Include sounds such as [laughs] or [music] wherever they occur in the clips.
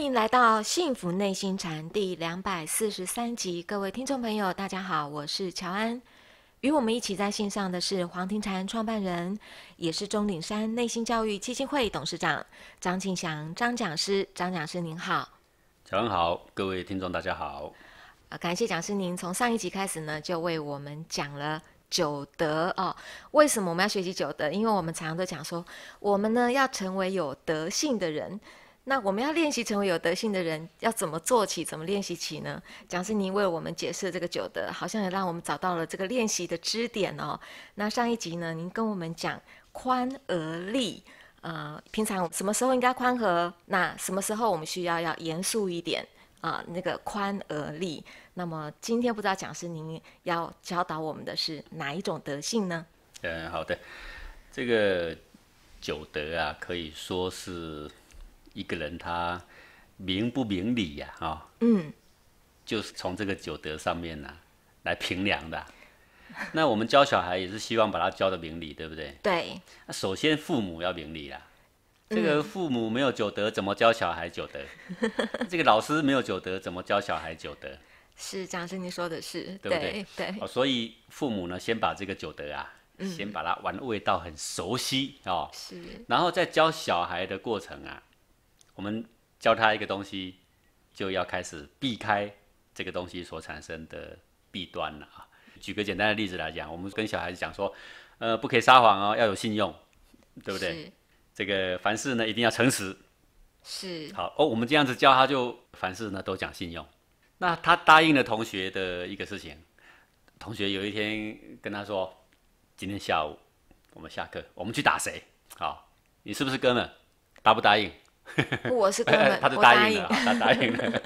欢迎来到《幸福内心禅》第两百四十三集，各位听众朋友，大家好，我是乔安。与我们一起在线上的是黄庭禅创办人，也是钟岭山内心教育基金会董事长张庆祥张讲师。张讲师您好，乔安好，各位听众大家好。啊，感谢讲师您从上一集开始呢，就为我们讲了九德哦。为什么我们要学习九德？因为我们常常都讲说，我们呢要成为有德性的人。那我们要练习成为有德性的人，要怎么做起？怎么练习起呢？讲师您为我们解释这个九德，好像也让我们找到了这个练习的支点哦。那上一集呢，您跟我们讲宽而立，呃，平常什么时候应该宽和？那什么时候我们需要要严肃一点啊？那个宽而立。那么今天不知道讲师您要教导我们的是哪一种德性呢？嗯，好的，这个九德啊，可以说是。一个人他明不明理呀？啊，嗯，就是从这个九德上面呢来评量的。[laughs] 那我们教小孩也是希望把他教的明理，对不对？对。那首先父母要明理啦，这个父母没有九德怎么教小孩九德？[laughs] 这个老师没有九德怎么教小孩九德？是，讲师您说的是对不对？对。哦，所以父母呢，先把这个九德啊，先把它玩味道很熟悉哦。是。然后再教小孩的过程啊。我们教他一个东西，就要开始避开这个东西所产生的弊端了啊！举个简单的例子来讲，我们跟小孩子讲说，呃，不可以撒谎哦，要有信用，[laughs] 对不对？这个凡事呢一定要诚实，是好哦。我们这样子教他，就凡事呢都讲信用。那他答应了同学的一个事情，同学有一天跟他说：“今天下午我们下课，我们去打谁？好，你是不是哥们？答不答应？” [laughs] 我是根本他就答应了，他答应了，[laughs]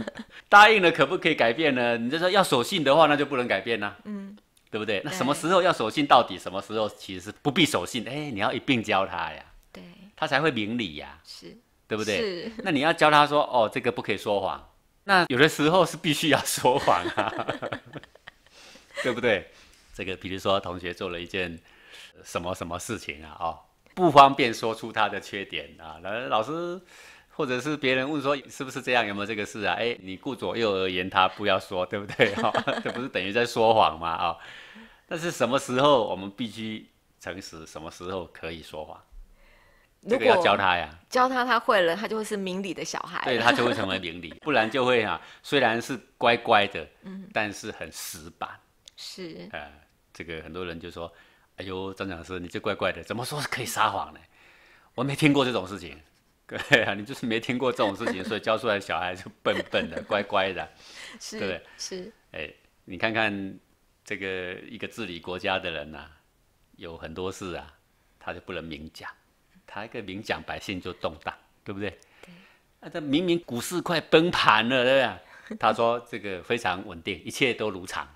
答应了，可不可以改变呢？你就说要守信的话，那就不能改变呐，嗯，对不对？那什么时候要守信？到底什么时候？其实不必守信。哎，你要一并教他呀，对，他才会明理呀，是，对不对？是。那你要教他说，哦，这个不可以说谎，那有的时候是必须要说谎啊，[laughs] 对不对？这个，比如说同学做了一件什么什么事情啊？哦，不方便说出他的缺点啊，那老师。或者是别人问说是不是这样，有没有这个事啊？哎，你顾左右而言他，不要说，对不对？[laughs] 这不是等于在说谎吗？啊？但是什么时候我们必须诚实？什么时候可以说谎？这个要教他呀，教他他会了，他就是明理的小孩。对，他就会成为明理，[laughs] 不然就会啊，虽然是乖乖的，嗯，但是很死板。是。呃，这个很多人就说，哎呦，张老师你这怪怪的，怎么说是可以撒谎呢？我没听过这种事情。[laughs] 对啊，你就是没听过这种事情，所以教出来的小孩就笨笨的、乖乖的。[laughs] 是，对，是。哎，你看看这个一个治理国家的人呐，有很多事啊，他就不能明讲。他一个明讲，百姓就动荡，对不对？对。那他明明股市快崩盘了，对不对？他说这个非常稳定，一切都如常。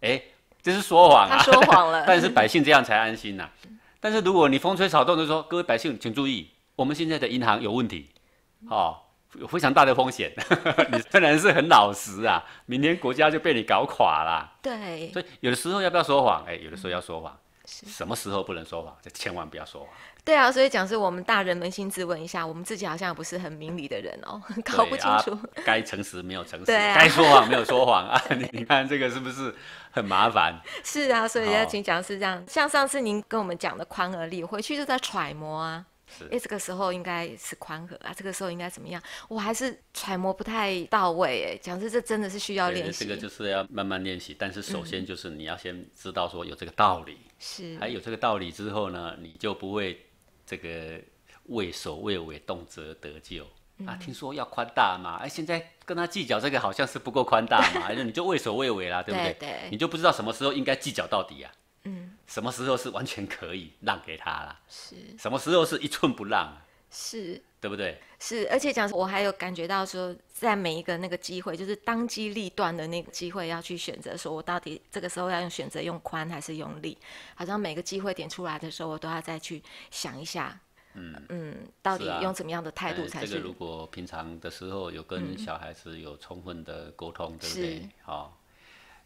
哎，这是说谎啊！说谎了。[laughs] 但是百姓这样才安心呐。但是如果你风吹草动就说各位百姓请注意。我们现在的银行有问题，哦，有非常大的风险。[laughs] 你虽然是很老实啊，明天国家就被你搞垮了。对，所以有的时候要不要说谎？哎，有的时候要说谎。什么时候不能说谎？就千万不要说谎。对啊，所以讲是我们大人扪心自问一下，我们自己好像不是很明理的人哦，[laughs] 搞不清楚该诚实没有诚实，该说谎没有说谎啊。[laughs] 你看这个是不是很麻烦？是啊，所以要请讲是这样。像上次您跟我们讲的宽而立，回去就在揣摩啊。哎，这个时候应该是宽和啊，这个时候应该怎么样？我还是揣摩不太到位，哎，讲是这真的是需要练习。这个就是要慢慢练习，但是首先就是你要先知道说有这个道理，是，还有这个道理之后呢，你就不会这个畏首畏尾，动辄得咎。啊，听说要宽大嘛，哎，现在跟他计较这个好像是不够宽大嘛，那你就畏首畏尾啦，对不对？对，你就不知道什么时候应该计较到底呀。嗯。什么时候是完全可以让给他了？是。什么时候是一寸不让？是。对不对？是。而且讲，我还有感觉到说，在每一个那个机会，就是当机立断的那个机会，要去选择，说我到底这个时候要用选择用宽还是用力？好像每个机会点出来的时候，我都要再去想一下。嗯。嗯。到底用怎么样的态度才是？这个如果平常的时候有跟小孩子有充分的沟通，对不对？好。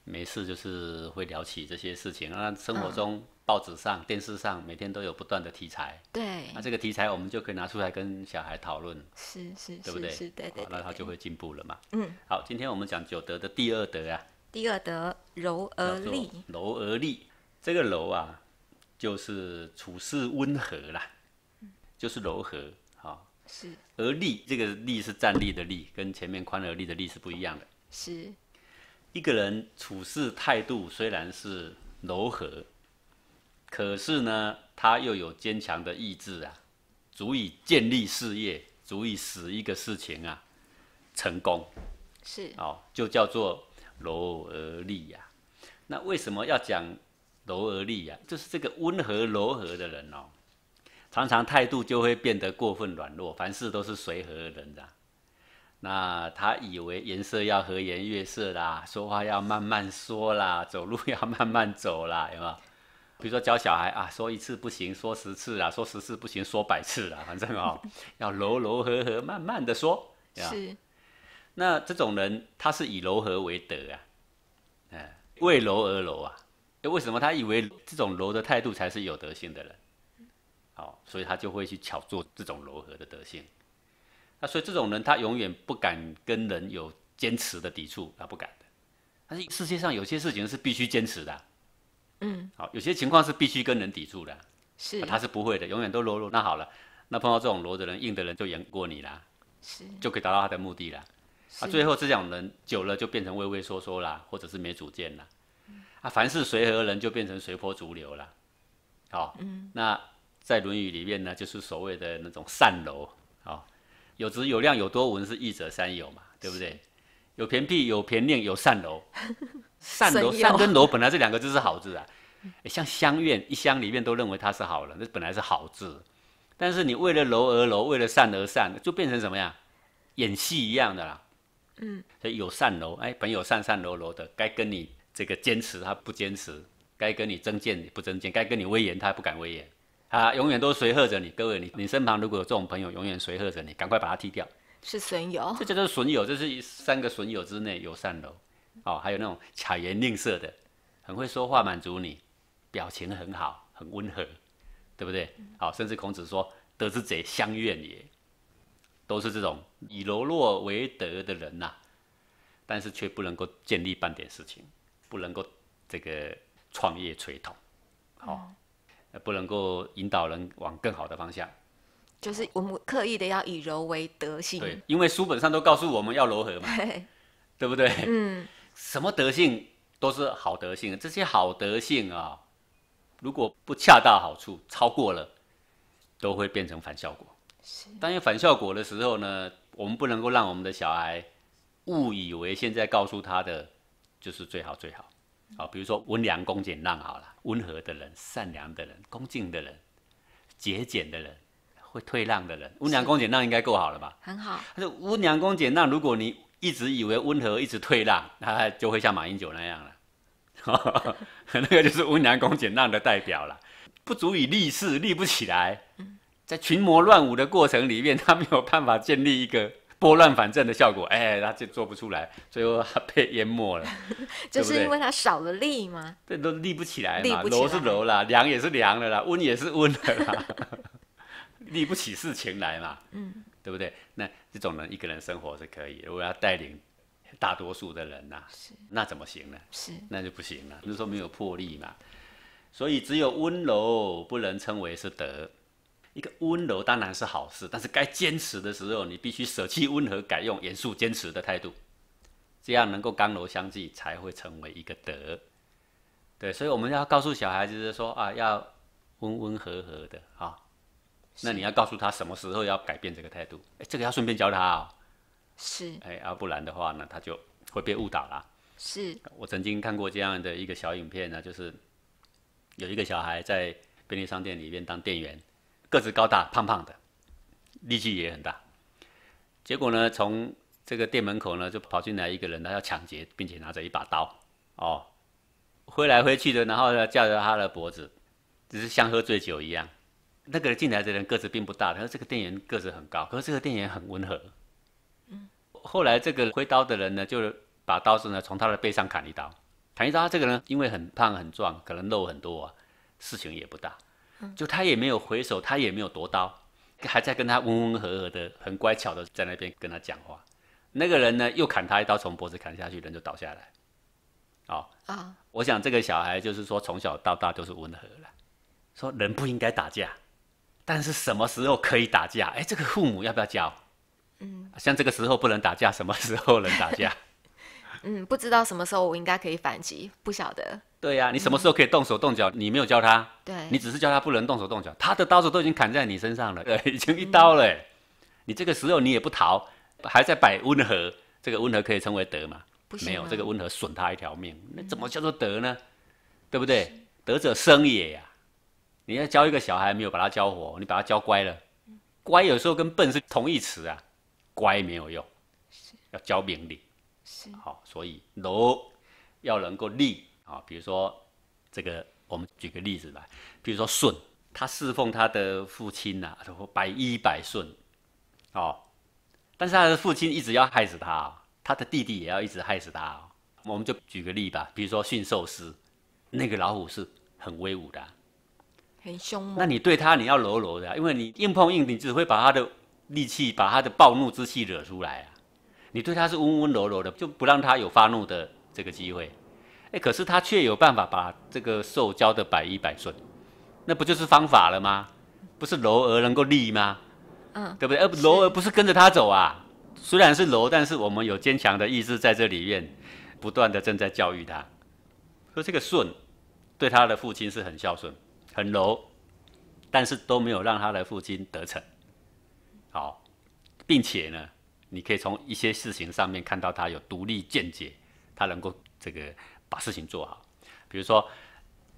没事，就是会聊起这些事情。那生活中、报纸上、电视上，每天都有不断的题材。对。那这个题材，我们就可以拿出来跟小孩讨论。是是，对不对？是的，对对。那他就会进步了嘛。嗯。好，今天我们讲九德的第二德啊。第二德，柔而立。柔而立，这个柔啊，就是处事温和啦，就是柔和。好。是。而立，这个立是站立的立，跟前面宽而立的立是不一样的。是。一个人处事态度虽然是柔和，可是呢，他又有坚强的意志啊，足以建立事业，足以使一个事情啊成功。是哦，就叫做柔而立呀。那为什么要讲柔而立呀？就是这个温和柔和的人哦，常常态度就会变得过分软弱，凡事都是随和的人啊。那他以为颜色要和颜悦色啦，说话要慢慢说啦，走路要慢慢走啦，有没有？比如说教小孩啊，说一次不行，说十次啊，说十次不行，说百次啦，反正哦，[laughs] 要柔柔和和，慢慢的说，是。那这种人，他是以柔和为德啊，哎，为柔而柔啊，哎，为什么他以为这种柔的态度才是有德性的人？好，所以他就会去巧做这种柔和的德性。那所以这种人他永远不敢跟人有坚持的抵触，他不敢的。但是世界上有些事情是必须坚持的，嗯，好，有些情况是必须跟人抵触的，是，他是不会的，永远都柔弱。那好了，那碰到这种柔的人，硬的人就赢过你啦，是，就可以达到他的目的了。啊，最后这种人久了就变成畏畏缩缩啦，或者是没主见了。啊，凡是随和人就变成随波逐流了。好，嗯，那在《论语》里面呢，就是所谓的那种善柔，啊。有质有量有多文是一者三有嘛，[laughs] 对不对？有偏僻有偏念有善柔，[laughs] 善柔善跟柔本来这两个字是好字啊，像乡愿一乡里面都认为它是好人，那本来是好字，但是你为了柔而柔，为了善而善，就变成什么呀？演戏一样的啦。嗯，所以有善柔，哎，本有善善柔柔的，该跟你这个坚持他不坚持，该跟你增辩你不增辩，该跟你威严他不敢威严。啊，永远都随和着你，各位，你你身旁如果有这种朋友，永远随和着你，赶快把他踢掉，是损友，这就是损友，这是三个损友之内有善柔，哦，还有那种巧言令色的，很会说话，满足你，表情很好，很温和，对不对？好，甚至孔子说，得之者相怨也，都是这种以柔弱为德的人呐，但是却不能够建立半点事情，不能够这个创业垂统，好。不能够引导人往更好的方向，就是我们刻意的要以柔为德性。对，因为书本上都告诉我们要柔和嘛，对不对？嗯，什么德性都是好德性，这些好德性啊，如果不恰到好处，超过了，都会变成反效果。是，当有反效果的时候呢，我们不能够让我们的小孩误以为现在告诉他的就是最好最好。啊，比如说温良恭俭让好了，温和的人、善良的人、恭敬的人、节俭的人、会退让的人，温良恭俭让应该够好了吧？很好。他说温良恭俭让，如果你一直以为温和，一直退让，那就会像马英九那样了。[laughs] 那个就是温良恭俭让的代表了，不足以立世，立不起来。在群魔乱舞的过程里面，他没有办法建立一个。拨乱反正的效果，哎，他就做不出来，最后被淹没了。[laughs] 就是因为他少了力吗？对，都立不起来嘛。楼是楼啦，凉也是凉的啦，温也是温啦，[laughs] 立不起事情来嘛，嗯，对不对？那这种人一个人生活是可以，如果要带领大多数的人呐，那怎么行呢？是，那就不行了。就是说没有魄力嘛，所以只有温柔，不能称为是德。一个温柔当然是好事，但是该坚持的时候，你必须舍弃温和，改用严肃坚持的态度，这样能够刚柔相济，才会成为一个德。对，所以我们要告诉小孩子，是说啊，要温温和和的啊。那你要告诉他什么时候要改变这个态度，哎，这个要顺便教他。是。哎，要不然的话呢，他就会被误导了。是。我曾经看过这样的一个小影片呢，就是有一个小孩在便利商店里面当店员。个子高大、胖胖的，力气也很大。结果呢，从这个店门口呢，就跑进来一个人，他要抢劫，并且拿着一把刀哦，挥来挥去的，然后呢，架着他的脖子，只是像喝醉酒一样。那个进来的人个子并不大，说这个店员个子很高，可是这个店员很温和。嗯，后来这个挥刀的人呢，就把刀子呢从他的背上砍一刀，砍一刀。他这个人因为很胖很壮，可能肉很多啊，事情也不大。就他也没有回手，他也没有夺刀，还在跟他温温和和的、很乖巧的在那边跟他讲话。那个人呢，又砍他一刀，从脖子砍下去，人就倒下来。哦啊，我想这个小孩就是说从小到大都是温和了，说人不应该打架，但是什么时候可以打架？哎，这个父母要不要教？嗯，像这个时候不能打架，什么时候能打架？[laughs] 嗯，不知道什么时候我应该可以反击，不晓得。对呀，你什么时候可以动手动脚？你没有教他，对，你只是教他不能动手动脚。他的刀子都已经砍在你身上了，对，[laughs] 已经一刀了。你这个时候你也不逃，还在摆温和，这个温和可以称为德吗？没有，这个温和损他一条命，那怎么叫做德呢？对不对？德者生也呀。你要教一个小孩，没有把他教活，你把他教乖了，乖有时候跟笨是同义词啊。乖没有用，要教明理。好，所以柔要能够立啊，比如说这个，我们举个例子吧，比如说舜，他侍奉他的父亲呐，百依百顺，哦，但是他的父亲一直要害死他，他的弟弟也要一直害死他，我们就举个例吧，比如说驯兽师，那个老虎是很威武的，很凶，那你对他你要柔柔的，因为你硬碰硬，你只会把他的戾气，把他的暴怒之气惹出来啊。你对他是温温柔柔的，就不让他有发怒的这个机会。哎，可是他却有办法把这个兽教的百依百顺，那不就是方法了吗？不是柔而能够立吗？嗯，对不对？而柔而不是跟着他走啊。虽然是柔，但是我们有坚强的意志在这里面，不断的正在教育他。说这个顺对他的父亲是很孝顺、很柔，但是都没有让他的父亲得逞。好，并且呢。你可以从一些事情上面看到他有独立见解，他能够这个把事情做好。比如说，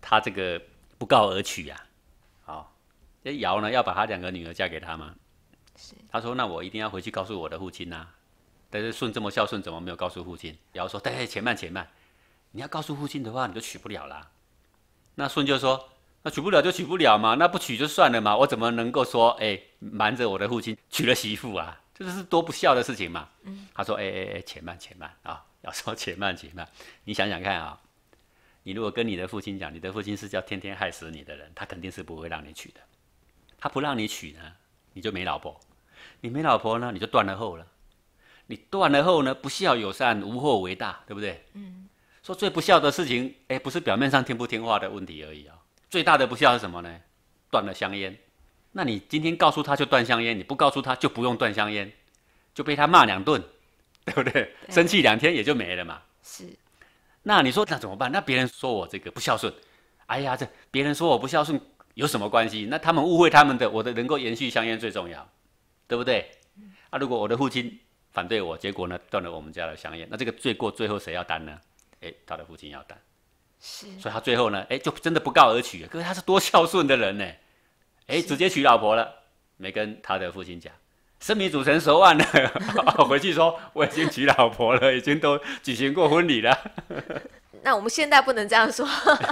他这个不告而娶啊，好，这尧呢要把他两个女儿嫁给他吗？是。他说：“那我一定要回去告诉我的父亲呐。”但是舜这么孝顺，怎么没有告诉父亲？尧说：“对，且慢且慢，你要告诉父亲的话，你就娶不了啦。”那舜就说：“那娶不了就娶不了嘛，那不娶就算了嘛，我怎么能够说哎瞒着我的父亲娶了媳妇啊？”这是多不孝的事情嘛？嗯，他说：“哎哎哎，且慢且慢啊，要说且 [laughs] 慢且慢。你想想看啊，你如果跟你的父亲讲，你的父亲是叫天天害死你的人，他肯定是不会让你娶的。他不让你娶呢，你就没老婆；你没老婆呢，你就断了后了；你断了后呢，不孝有善，无后为大，对不对？嗯，说最不孝的事情，哎，不是表面上听不听话的问题而已啊。最大的不孝是什么呢？断了香烟。”那你今天告诉他就断香烟，你不告诉他就不用断香烟，就被他骂两顿，对不对？生气两天也就没了嘛。是。那你说那怎么办？那别人说我这个不孝顺，哎呀，这别人说我不孝顺有什么关系？那他们误会他们的，我的能够延续香烟最重要，对不对？啊，如果我的父亲反对我，结果呢断了我们家的香烟，那这个罪过最后谁要担呢？哎，他的父亲要担。是。所以他最后呢，哎，就真的不告而取。可是他是多孝顺的人呢。哎，直接娶老婆了，没跟他的父亲讲，生米煮成熟饭了。[laughs] 回去说我已经娶老婆了，已经都举行过婚礼了。[laughs] 那我们现在不能这样说。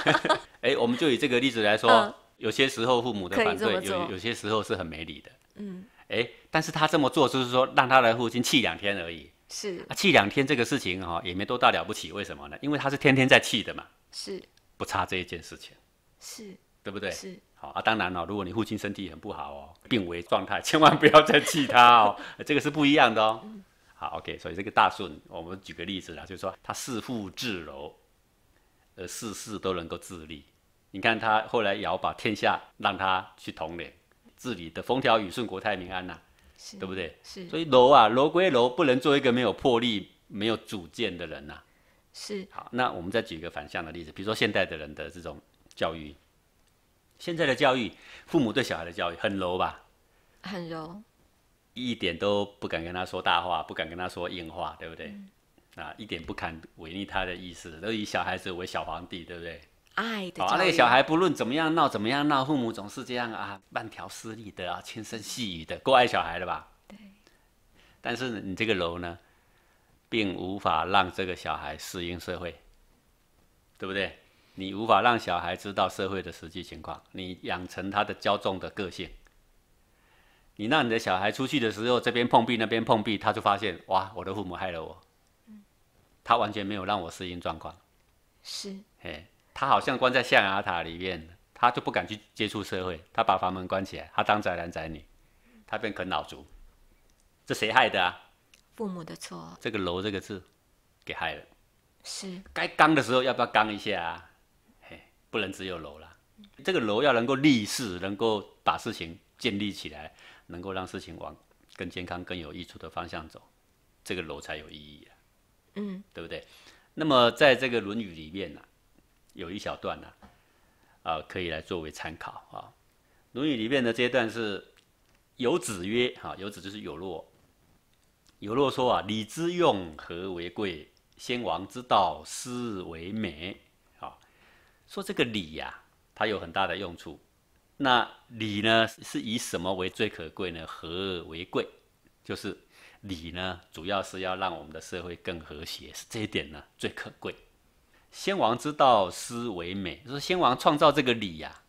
[laughs] 哎，我们就以这个例子来说，有些时候父母的反对，有有些时候是很没理的。嗯，哎，但是他这么做就是说让他的父亲气两天而已。是啊、气两天这个事情哈，也没多大了不起。为什么呢？因为他是天天在气的嘛。是不差这一件事情。是，对不对？是。啊，当然了，如果你父亲身体很不好哦，病危状态，[laughs] 千万不要再气他哦，这个是不一样的哦。好，OK，所以这个大顺，我们举个例子啦，就是说他事父至柔，而事事都能够自立。你看他后来尧把天下让他去统领治理的，风调雨顺，国泰民安呐，对不对？是。所以柔啊，柔归柔，不能做一个没有魄力、没有主见的人呐。是。好，那我们再举一个反向的例子，比如说现代的人的这种教育。现在的教育，父母对小孩的教育很柔吧？很柔，一点都不敢跟他说大话，不敢跟他说硬话，对不对？啊，一点不敢违逆他的意思，都以小孩子为小皇帝，对不对？爱的好，那个小孩不论怎么样闹，怎么样闹，父母总是这样啊，慢条斯理的啊，轻声细语的，够爱小孩了吧？对。但是你这个柔呢，并无法让这个小孩适应社会，对不对？你无法让小孩知道社会的实际情况，你养成他的骄纵的个性。你让你的小孩出去的时候，这边碰壁，那边碰壁，他就发现哇，我的父母害了我。他完全没有让我适应状况。是。哎，他好像关在象牙塔里面，他就不敢去接触社会。他把房门关起来，他当宅男宅女，他变啃老族。这谁害的啊？父母的错。这个“楼”这个字，给害了。是。该刚的时候要不要刚一下？啊？不能只有楼啦，这个楼要能够立事，能够把事情建立起来，能够让事情往更健康、更有益处的方向走，这个楼才有意义啊。嗯，对不对？那么在这个《论语》里面呢，有一小段呢，啊，可以来作为参考啊。《论语》里面的这一段是，有子曰：哈，有子就是有若，有若说啊，礼之用，和为贵；先王之道，斯为美。说这个礼呀，它有很大的用处。那礼呢，是以什么为最可贵呢？和为贵，就是礼呢，主要是要让我们的社会更和谐，是这一点呢最可贵。先王之道，思为美，就是先王创造这个礼呀，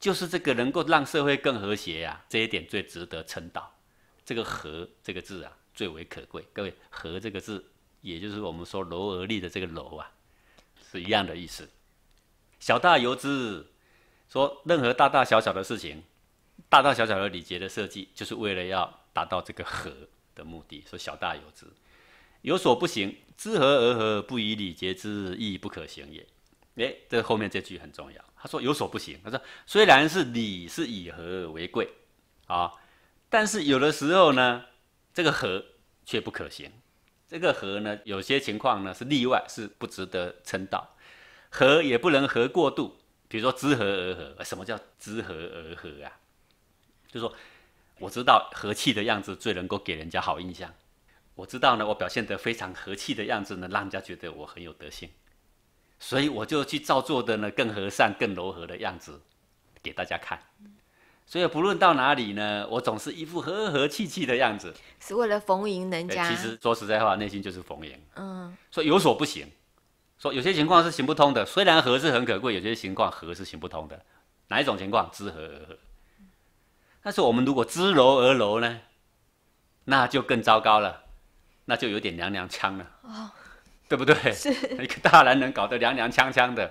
就是这个能够让社会更和谐呀，这一点最值得称道。这个和这个字啊，最为可贵。各位，和这个字，也就是我们说柔而立的这个柔啊，是一样的意思。小大由之，说任何大大小小的事情，大大小小的礼节的设计，就是为了要达到这个和的目的。说小大由之，有所不行，知和而和，不以礼节之，亦不可行也。诶，这后面这句很重要。他说有所不行，他说虽然是礼是以和为贵啊，但是有的时候呢，这个和却不可行。这个和呢，有些情况呢是例外，是不值得称道。和也不能和过度，比如说知和而和，什么叫知和而和啊？就说我知道和气的样子最能够给人家好印象，我知道呢，我表现得非常和气的样子呢，让人家觉得我很有德性，所以我就去照做的呢，更和善、更柔和的样子给大家看。所以不论到哪里呢，我总是一副和和气气的样子，是为了逢迎人家。其实说实在话，内心就是逢迎。嗯。所以有所不行。说有些情况是行不通的，虽然和是很可贵，有些情况和是行不通的。哪一种情况知和而和？但是我们如果知柔而柔呢，那就更糟糕了，那就有点娘娘腔了，对不对？是 [laughs] 一个大男人搞得娘娘腔腔的，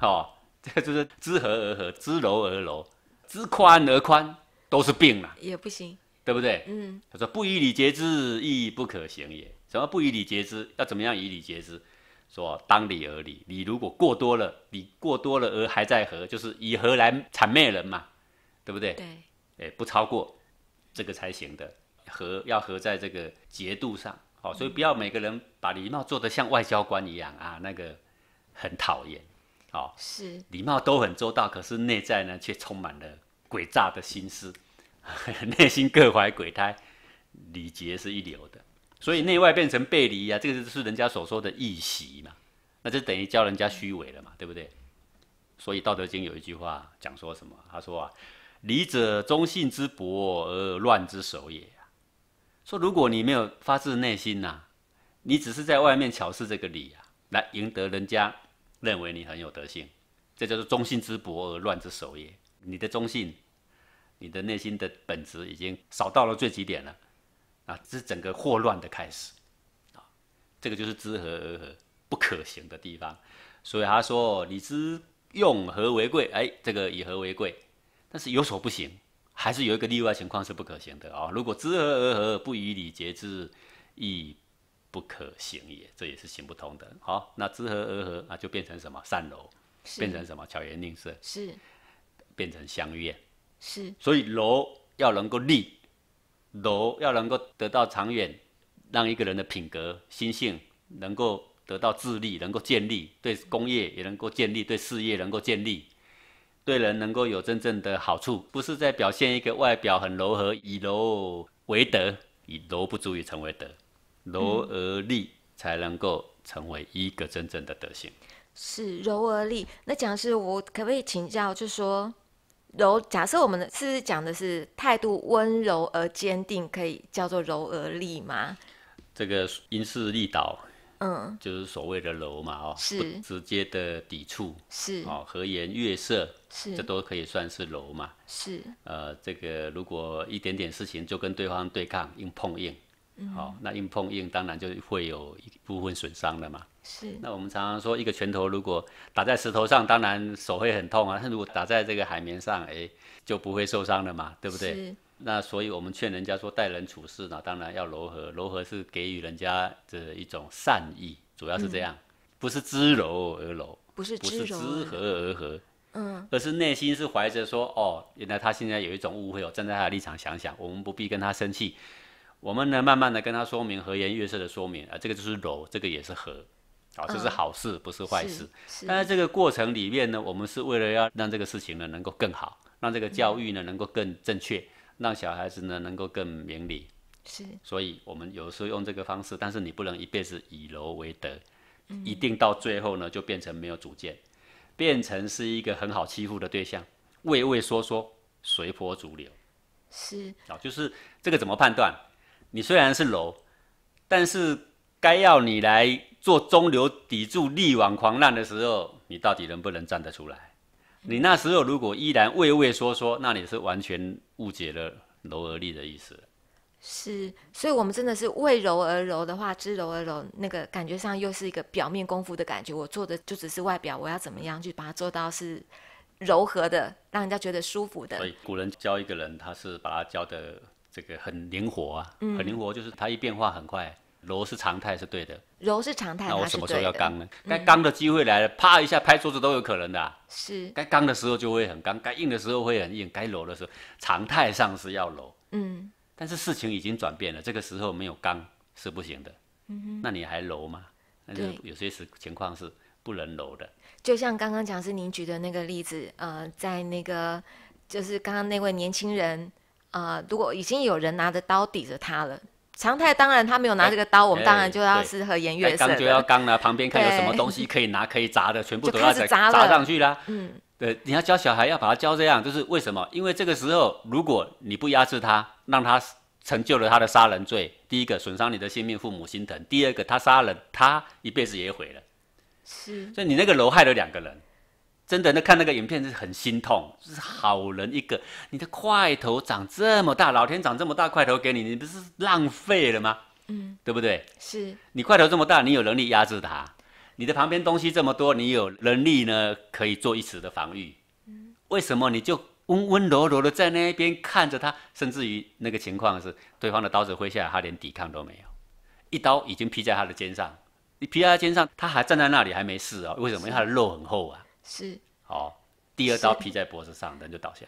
哦，[laughs] 这就是知和而和，知柔而柔，知宽而宽都是病了，也不行，对不对？嗯，他说不以礼节之，亦不可行也。什么不以礼节之？要怎么样以礼节之？说当礼而礼，你如果过多了，你过多了而还在和，就是以和来谄媚人嘛，对不对？对。哎，不超过这个才行的，和要和在这个节度上。好，所以不要每个人把礼貌做得像外交官一样啊，那个很讨厌。哦，是。礼貌都很周到，可是内在呢却充满了诡诈的心思，[laughs] 内心各怀鬼胎，礼节是一流的。所以内外变成背离呀，这个就是人家所说的异习嘛，那就等于教人家虚伪了嘛，对不对？所以《道德经》有一句话讲说什么？他说啊：“礼者，忠信之薄而乱之首也。”说如果你没有发自内心呐，你只是在外面巧饰这个礼啊，来赢得人家认为你很有德性，这叫做忠信之薄而乱之首也。你的忠信，你的内心的本质已经少到了最极点了。啊，这是整个祸乱的开始，啊，这个就是知和而和不可行的地方，所以他说你知用和为贵，哎，这个以和为贵，但是有所不行，还是有一个例外情况是不可行的啊。如果知和而和不以礼节之，亦不可行也，这也是行不通的。好，那知和而和啊，就变成什么善柔，变成什么巧言令色，是，变成相悦，是，所以柔要能够立。柔要能够得到长远，让一个人的品格、心性能够得到自立，能够建立对工业也能够建立，对事业能够建立，对人能够有真正的好处，不是在表现一个外表很柔和，以柔为德，以柔不足以成为德，柔而立才能够成为一个真正的德性。是柔而立，那讲师，我可不可以请教，就是说？柔，假设我们的是讲的是态度温柔而坚定，可以叫做柔而立吗？这个因势利导，嗯，就是所谓的柔嘛，哦，是直接的抵触，是哦，和颜悦色，是这都可以算是柔嘛，是呃，这个如果一点点事情就跟对方对抗，硬碰硬。好，那硬碰硬当然就会有一部分损伤了嘛。是。那我们常常说，一个拳头如果打在石头上，当然手会很痛啊。但如果打在这个海绵上，哎，就不会受伤了嘛，对不对？是。那所以我们劝人家说，待人处事呢，当然要柔和，柔和是给予人家的一种善意，主要是这样，不是知柔而柔，不是知和而和，嗯，而是内心是怀着说，哦，原来他现在有一种误会，我站在他的立场想想，我们不必跟他生气。我们呢，慢慢的跟他说明，和颜悦色的说明，啊，这个就是柔，这个也是和，啊，这是好事，不是坏事。但在这个过程里面呢，我们是为了要让这个事情呢能够更好，让这个教育呢能够更正确，让小孩子呢能够更明理。是。所以我们有时候用这个方式，但是你不能一辈子以柔为德，一定到最后呢就变成没有主见，变成是一个很好欺负的对象，畏畏缩缩，随波逐流。是。啊，就是这个怎么判断？你虽然是柔，但是该要你来做中流砥柱、力挽狂澜的时候，你到底能不能站得出来？你那时候如果依然畏畏缩缩，那你是完全误解了柔而立的意思。是，所以我们真的是为柔而柔的话，知柔而柔，那个感觉上又是一个表面功夫的感觉。我做的就只是外表，我要怎么样去把它做到是柔和的，让人家觉得舒服的。所以古人教一个人，他是把他教的。这个很灵活啊，很灵活，就是它一变化很快。柔是常态，是对的。柔是常态，那我什么时候要刚呢？该刚的机会来了，啪一下拍桌子都有可能的。是。该刚的时候就会很刚，该硬的时候会很硬，该柔的时候常态上是要柔。嗯。但是事情已经转变了，这个时候没有刚是不行的。嗯哼。那你还柔吗？就有些时情况是不能柔的。就像刚刚讲是您举的那个例子，呃，在那个就是刚刚那位年轻人。呃，如果已经有人拿着刀抵着他了，常态当然他没有拿这个刀，我们当然就要是和颜悦色。刚就要刚了，旁边看有什么东西可以拿、可以砸的，全部都要砸砸上去啦。嗯，对，你要教小孩要把它教这样，就是为什么？因为这个时候如果你不压制他，让他成就了他的杀人罪，第一个损伤你的性命，父母心疼；第二个他杀人，他一辈子也毁了。是。所以你那个楼害了两个人。真的那看那个影片，是很心痛。就是好人一个，你的块头长这么大，老天长这么大块头给你，你不是浪费了吗？嗯，对不对？是你块头这么大，你有能力压制他。你的旁边东西这么多，你有能力呢，可以做一时的防御。嗯，为什么你就温温柔柔的在那边看着他？甚至于那个情况是，对方的刀子挥下来，他连抵抗都没有，一刀已经劈在他的肩上。你劈在他肩上，他还站在那里还没事哦？为什么？因为他的肉很厚啊。是，好，第二刀劈在脖子上，人就倒下，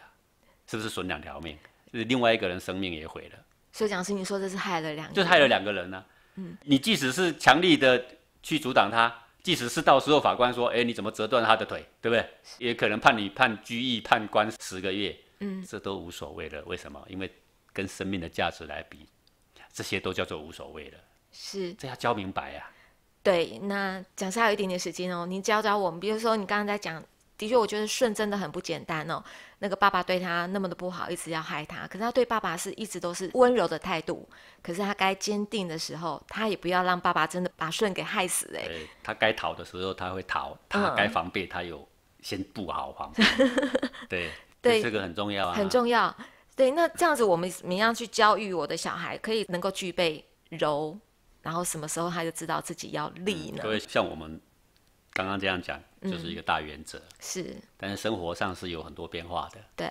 是不是损两条命？另外一个人生命也毁了，所以讲师，你说这是害了两，就害了两个人呢。嗯，你即使是强力的去阻挡他，即使是到时候法官说，哎，你怎么折断他的腿，对不对？也可能判你判拘役、判关十个月，嗯，这都无所谓了。为什么？因为跟生命的价值来比，这些都叫做无所谓了。是，这要教明白呀。对，那讲师还有一点点时间哦，你教教我们。比如说，你刚刚在讲，的确，我觉得顺真的很不简单哦。那个爸爸对他那么的不好，一直要害他，可是他对爸爸是一直都是温柔的态度。可是他该坚定的时候，他也不要让爸爸真的把顺给害死。哎，他该逃的时候他会逃，他该防备他有先布好防。[laughs] 对 [laughs] 对，这个很重要啊，很重要。对，那这样子我们怎么样去教育我的小孩，可以能够具备柔？然后什么时候他就知道自己要立呢？各位，像我们刚刚这样讲，就是一个大原则。是。但是生活上是有很多变化的。对。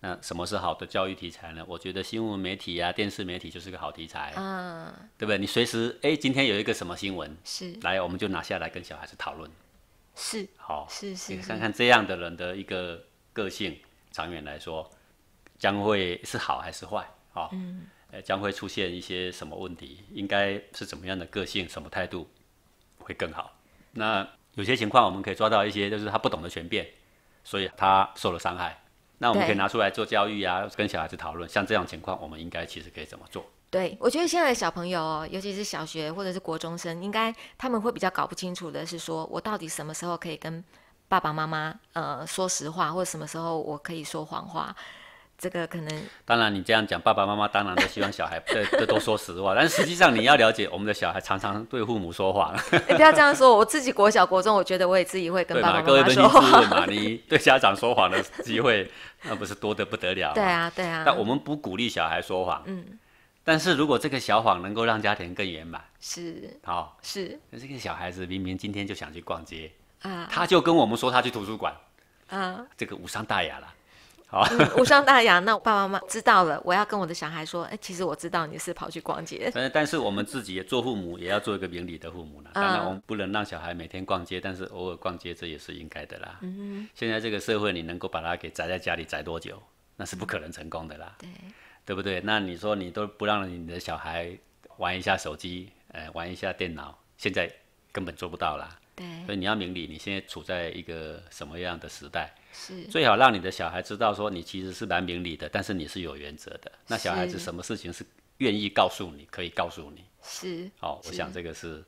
那什么是好的教育题材呢？我觉得新闻媒体啊，电视媒体就是个好题材。嗯。对不对？你随时，哎，今天有一个什么新闻？是。来，我们就拿下来跟小孩子讨论。是。好。是是。你看看这样的人的一个个性，长远来说将会是好还是坏？好。嗯。呃，将会出现一些什么问题？应该是怎么样的个性、什么态度会更好？那有些情况我们可以抓到一些，就是他不懂得权变，所以他受了伤害。那我们可以拿出来做教育啊，跟小孩子讨论。像这样情况，我们应该其实可以怎么做？对，我觉得现在的小朋友，尤其是小学或者是国中生，应该他们会比较搞不清楚的是，说我到底什么时候可以跟爸爸妈妈呃说实话，或者什么时候我可以说谎话？这个可能，当然你这样讲，爸爸妈妈当然都希望小孩 [laughs] 这都说实话。但是实际上，你要了解我们的小孩常常对父母说谎。你不要这样说，我自己国小国中，我觉得我也自己会跟爸爸妈妈说。各位粉丝，[laughs] 对家长说谎的机会，那不是多得不得了。对啊，对啊。但我们不鼓励小孩说谎。嗯，但是如果这个小谎能够让家庭更圆满，是，好，是。那这个小孩子明明今天就想去逛街啊，他就跟我们说他去图书馆啊，这个无伤大雅啦。好，无伤大雅。那我爸爸妈妈知道了，我要跟我的小孩说：哎，其实我知道你是跑去逛街。[laughs] 但是我们自己做父母也要做一个明理的父母呢。当然，我们不能让小孩每天逛街，但是偶尔逛街这也是应该的啦。嗯。现在这个社会，你能够把他给宅在家里宅多久，那是不可能成功的啦。对。对不对？那你说你都不让你的小孩玩一下手机，呃，玩一下电脑，现在根本做不到啦。对。所以你要明理，你现在处在一个什么样的时代？是最好让你的小孩知道，说你其实是蛮明理的，但是你是有原则的。那小孩子什么事情是愿意告诉你，可以告诉你？是，好，我想这个是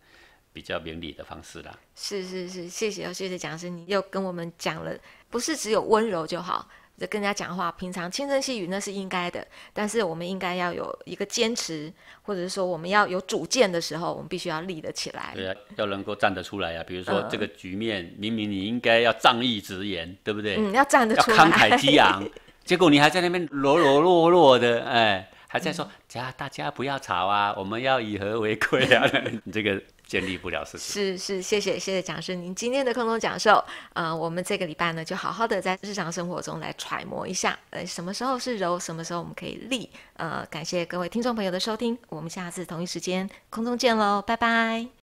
比较明理的方式啦。是是是，谢谢哦，谢谢讲师，你又跟我们讲了，不是只有温柔就好。就跟人家讲话，平常轻声细语那是应该的，但是我们应该要有一个坚持，或者是说我们要有主见的时候，我们必须要立得起来。对啊，要能够站得出来啊。比如说这个局面，明明你应该要仗义直言，对不对？嗯，要站得出来，慷慨激昂。[laughs] 结果你还在那边柔柔弱弱的，哎。还在说家，大家不要吵啊！[laughs] 我们要以和为贵啊！[laughs] 你这个建立不了事实。是是，谢谢谢谢讲师您今天的空中讲授，呃，我们这个礼拜呢，就好好的在日常生活中来揣摩一下，呃，什么时候是柔，什么时候我们可以立。呃，感谢各位听众朋友的收听，我们下次同一时间空中见喽，拜拜。